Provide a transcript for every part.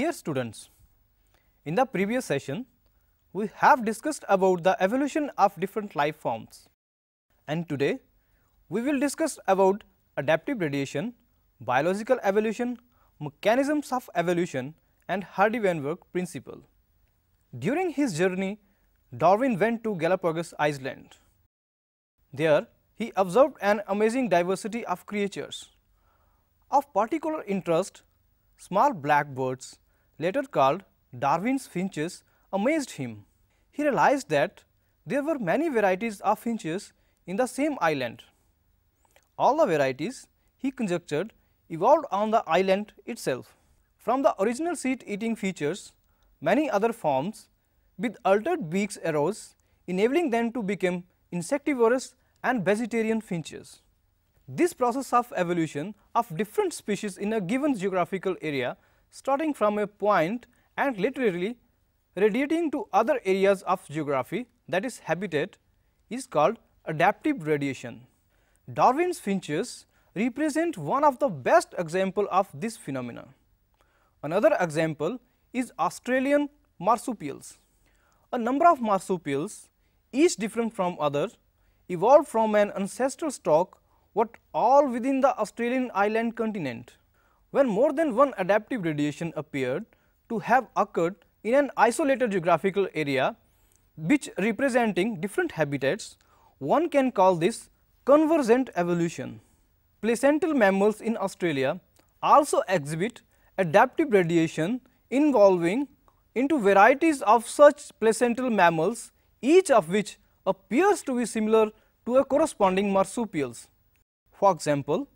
Dear students, in the previous session, we have discussed about the evolution of different life forms and today we will discuss about adaptive radiation, biological evolution, mechanisms of evolution and Hardy-Weinberg principle. During his journey, Darwin went to Galapagos Island. There, he observed an amazing diversity of creatures. Of particular interest, small black birds later called Darwin's finches, amazed him. He realized that there were many varieties of finches in the same island. All the varieties, he conjectured, evolved on the island itself. From the original seed-eating features, many other forms with altered beaks arose, enabling them to become insectivorous and vegetarian finches. This process of evolution of different species in a given geographical area starting from a point and literally radiating to other areas of geography that is habitat is called adaptive radiation. Darwin's finches represent one of the best example of this phenomenon. Another example is Australian marsupials. A number of marsupials, each different from other, evolved from an ancestral stock what all within the Australian island continent when more than one adaptive radiation appeared to have occurred in an isolated geographical area which representing different habitats, one can call this convergent evolution. Placental mammals in Australia also exhibit adaptive radiation involving into varieties of such placental mammals, each of which appears to be similar to a corresponding marsupials. For example,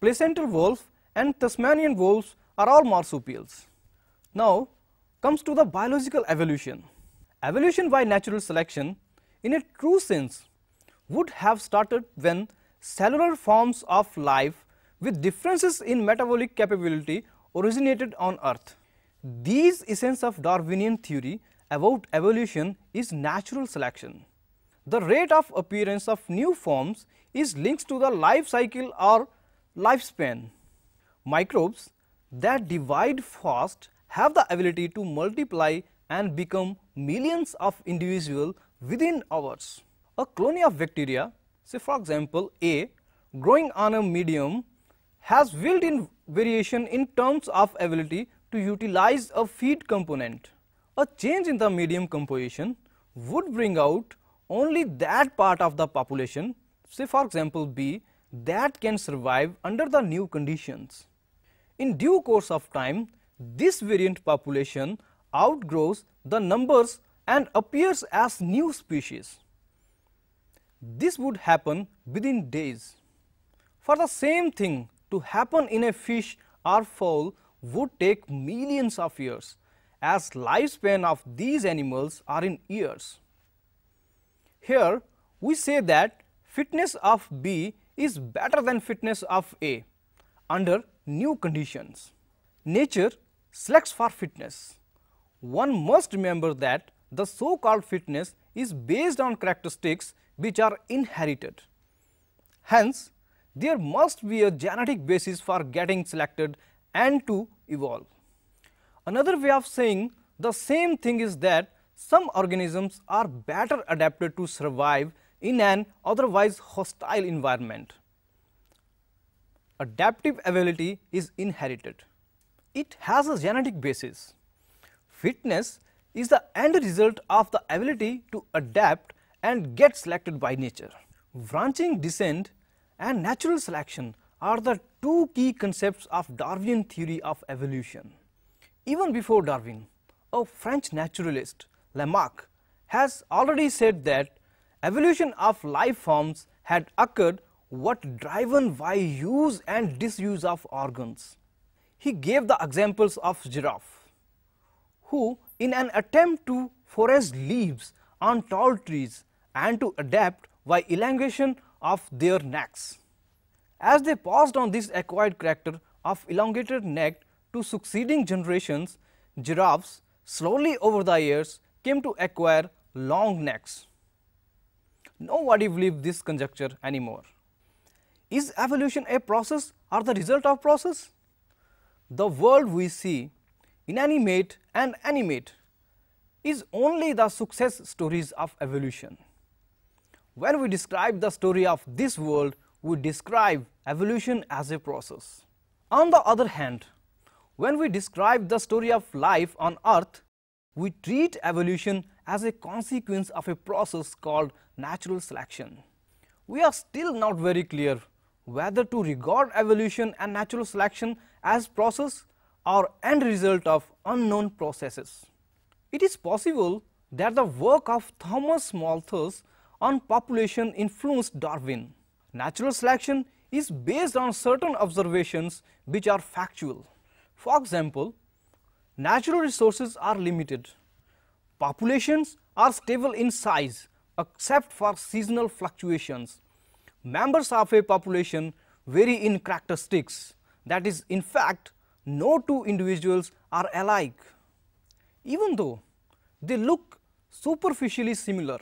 placental wolf and Tasmanian wolves are all marsupials. Now comes to the biological evolution. Evolution by natural selection in a true sense would have started when cellular forms of life with differences in metabolic capability originated on earth. These essence of Darwinian theory about evolution is natural selection. The rate of appearance of new forms is linked to the life cycle or lifespan Microbes that divide fast have the ability to multiply and become millions of individuals within hours. A colony of bacteria, say for example A, growing on a medium has built-in variation in terms of ability to utilize a feed component. A change in the medium composition would bring out only that part of the population, say for example B, that can survive under the new conditions. In due course of time, this variant population outgrows the numbers and appears as new species. This would happen within days. For the same thing to happen in a fish or fowl would take millions of years as lifespan of these animals are in years. Here we say that fitness of B is better than fitness of A under new conditions. Nature selects for fitness. One must remember that the so called fitness is based on characteristics which are inherited. Hence, there must be a genetic basis for getting selected and to evolve. Another way of saying the same thing is that some organisms are better adapted to survive in an otherwise hostile environment adaptive ability is inherited. It has a genetic basis. Fitness is the end result of the ability to adapt and get selected by nature. Branching descent and natural selection are the two key concepts of Darwinian theory of evolution. Even before Darwin, a French naturalist, Lamarck, has already said that evolution of life forms had occurred what driven by use and disuse of organs. He gave the examples of giraffe, who in an attempt to forage leaves on tall trees and to adapt by elongation of their necks. As they passed on this acquired character of elongated neck to succeeding generations, giraffes slowly over the years came to acquire long necks. Nobody believes this conjecture anymore. Is evolution a process or the result of process? The world we see, inanimate and animate, is only the success stories of evolution. When we describe the story of this world, we describe evolution as a process. On the other hand, when we describe the story of life on earth, we treat evolution as a consequence of a process called natural selection. We are still not very clear whether to regard evolution and natural selection as process or end result of unknown processes. It is possible that the work of Thomas Malthus on population influenced Darwin. Natural selection is based on certain observations which are factual. For example, natural resources are limited. Populations are stable in size except for seasonal fluctuations members of a population vary in characteristics. That is, in fact, no two individuals are alike, even though they look superficially similar.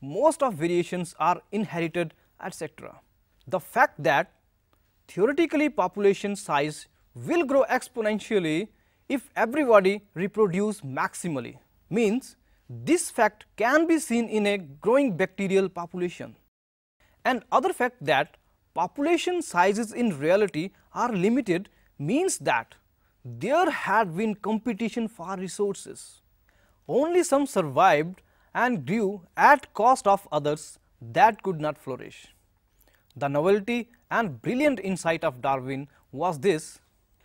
Most of variations are inherited, etc. The fact that theoretically population size will grow exponentially if everybody reproduce maximally means this fact can be seen in a growing bacterial population. And other fact that population sizes in reality are limited means that there had been competition for resources. Only some survived and grew at cost of others that could not flourish. The novelty and brilliant insight of Darwin was this.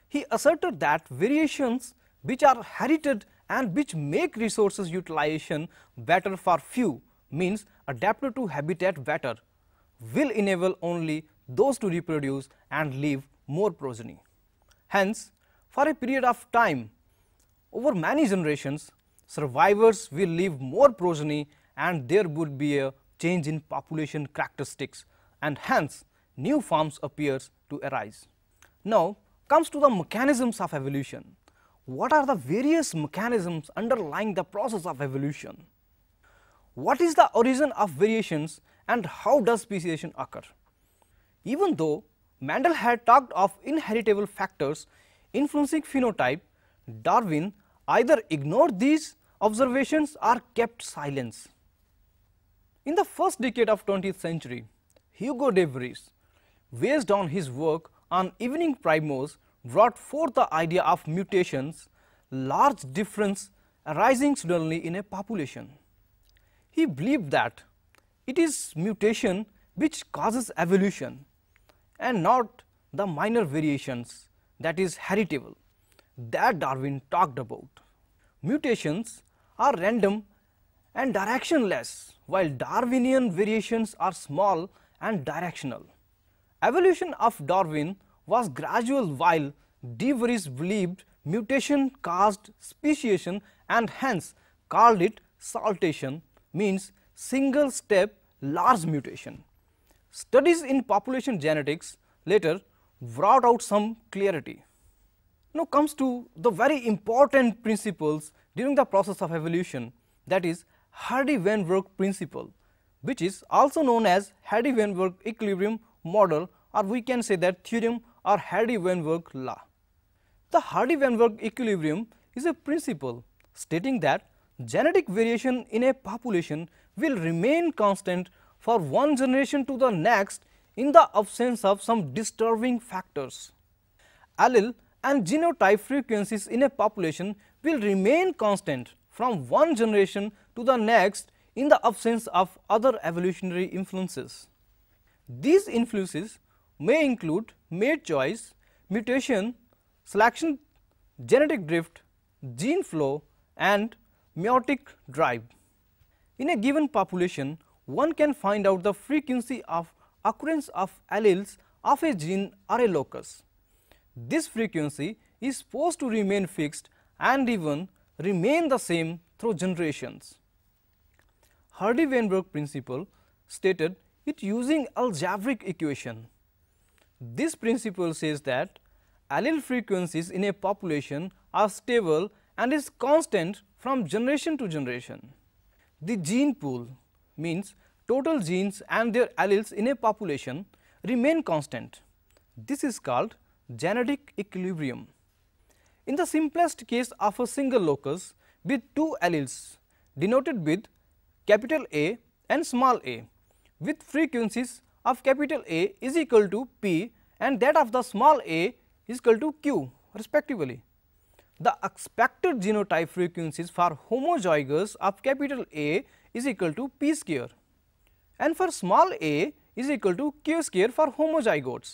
He asserted that variations which are herited and which make resources utilization better for few means adapted to habitat better will enable only those to reproduce and leave more progeny. Hence, for a period of time, over many generations, survivors will leave more progeny and there would be a change in population characteristics and hence new forms appears to arise. Now, comes to the mechanisms of evolution. What are the various mechanisms underlying the process of evolution? What is the origin of variations and how does speciation occur. Even though Mendel had talked of inheritable factors influencing phenotype, Darwin either ignored these observations or kept silence. In the first decade of 20th century, Hugo de Vries, based on his work on evening primroses, brought forth the idea of mutations, large difference arising suddenly in a population. He believed that it is mutation which causes evolution and not the minor variations that is heritable that Darwin talked about. Mutations are random and directionless while Darwinian variations are small and directional. Evolution of Darwin was gradual while De Vries believed mutation caused speciation and hence called it saltation means single step large mutation. Studies in population genetics later brought out some clarity. Now comes to the very important principles during the process of evolution that is Hardy-Weinberg principle which is also known as Hardy-Weinberg equilibrium model or we can say that theorem or Hardy-Weinberg law. The Hardy-Weinberg equilibrium is a principle stating that genetic variation in a population will remain constant for one generation to the next in the absence of some disturbing factors. Allele and genotype frequencies in a population will remain constant from one generation to the next in the absence of other evolutionary influences. These influences may include mate choice, mutation, selection, genetic drift, gene flow and meiotic drive. In a given population, one can find out the frequency of occurrence of alleles of a gene or a locus. This frequency is supposed to remain fixed and even remain the same through generations. Hardy-Weinberg principle stated it using algebraic equation. This principle says that allele frequencies in a population are stable and is constant from generation to generation, the gene pool means total genes and their alleles in a population remain constant. This is called genetic equilibrium. In the simplest case of a single locus with two alleles denoted with capital A and small a with frequencies of capital A is equal to P and that of the small a is equal to Q respectively. The expected genotype frequencies for homozygous of capital A is equal to p square and for small a is equal to q square for homozygotes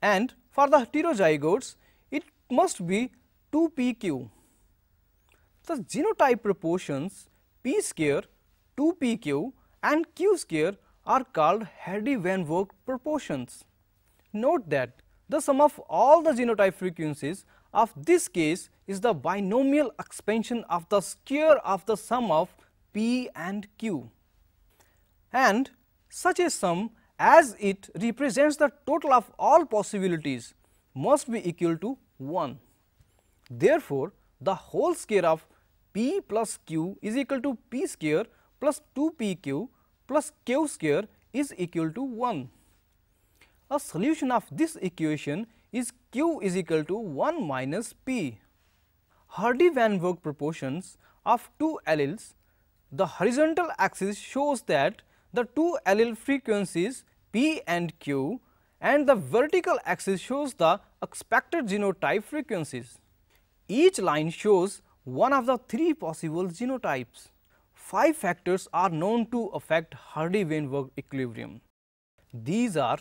and for the heterozygotes it must be 2pq. The genotype proportions p square, 2pq and q square are called Hardy-Van proportions. Note that the sum of all the genotype frequencies of this case is the binomial expansion of the square of the sum of p and q. And such a sum as it represents the total of all possibilities must be equal to 1. Therefore, the whole square of p plus q is equal to p square plus 2pq plus q square is equal to 1. A solution of this equation is Q is equal to 1 minus P. Hardy-Van Vogt proportions of two alleles, the horizontal axis shows that the two allele frequencies P and Q and the vertical axis shows the expected genotype frequencies. Each line shows one of the three possible genotypes. Five factors are known to affect Hardy-Weinberg equilibrium. These are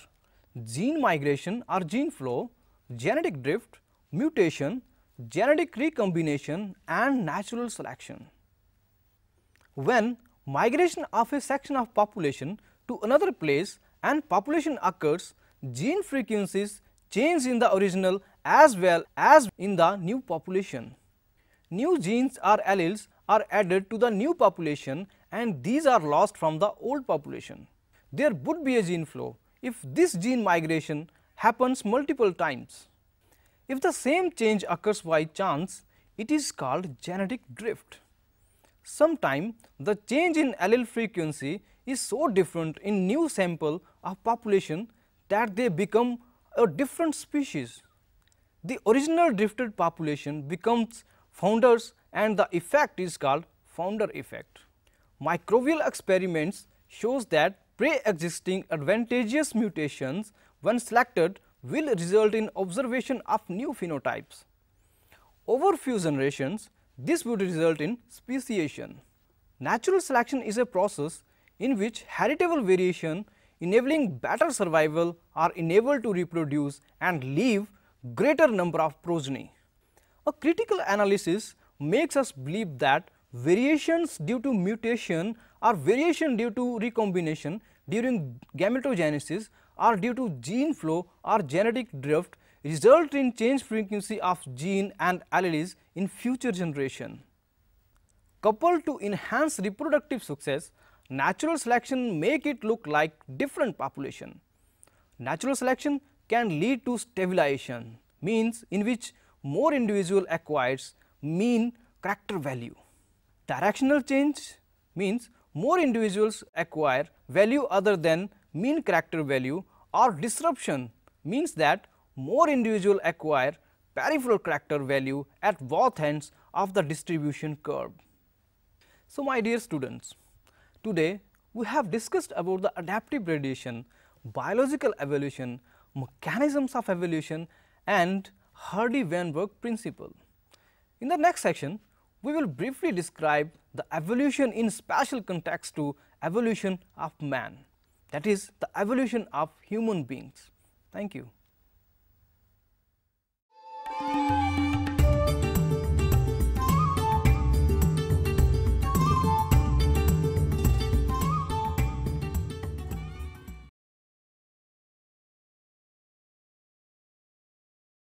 gene migration or gene flow, genetic drift, mutation, genetic recombination and natural selection. When migration of a section of population to another place and population occurs, gene frequencies change in the original as well as in the new population. New genes or alleles are added to the new population and these are lost from the old population. There would be a gene flow if this gene migration happens multiple times. If the same change occurs by chance, it is called genetic drift. Sometimes the change in allele frequency is so different in new sample of population that they become a different species. The original drifted population becomes founders and the effect is called founder effect. Microbial experiments shows that pre-existing advantageous mutations when selected will result in observation of new phenotypes. Over few generations, this would result in speciation. Natural selection is a process in which heritable variation enabling better survival are enabled to reproduce and leave greater number of progeny. A critical analysis makes us believe that Variations due to mutation or variation due to recombination during gametogenesis are due to gene flow or genetic drift result in change frequency of gene and alleles in future generation. Coupled to enhance reproductive success, natural selection make it look like different population. Natural selection can lead to stabilization means in which more individual acquires mean character value. Directional change means more individuals acquire value other than mean character value or disruption means that more individuals acquire peripheral character value at both ends of the distribution curve. So, my dear students, today we have discussed about the adaptive radiation, biological evolution, mechanisms of evolution and Hardy-Weinberg principle. In the next section, we will briefly describe the evolution in spatial context to evolution of man, that is the evolution of human beings. Thank you.